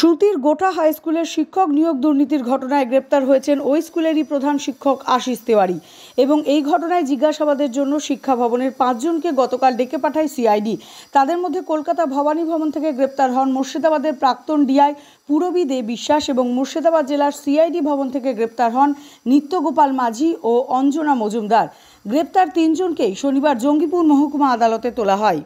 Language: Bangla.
সুতির গোটা হাই স্কুলের শিক্ষক নিয়োগ দুর্নীতির ঘটনায় গ্রেপ্তার হয়েছেন ওই স্কুলেরই প্রধান শিক্ষক আশিস তেওয়ারি এবং এই ঘটনায় জিজ্ঞাসাবাদের জন্য শিক্ষা ভবনের পাঁচজনকে গতকাল ডেকে পাঠায় সিআইডি তাদের মধ্যে কলকাতা ভবানী ভবন থেকে গ্রেপ্তার হন মুর্শিদাবাদের প্রাক্তন ডিআই পূরবী দে বিশ্বাস এবং মুর্শিদাবাদ জেলার সিআইডি ভবন থেকে গ্রেপ্তার হন নিত্যগোপাল মাঝি ও অঞ্জনা মজুমদার গ্রেপ্তার তিনজনকেই শনিবার জঙ্গিপুর মহকুমা আদালতে তোলা হয়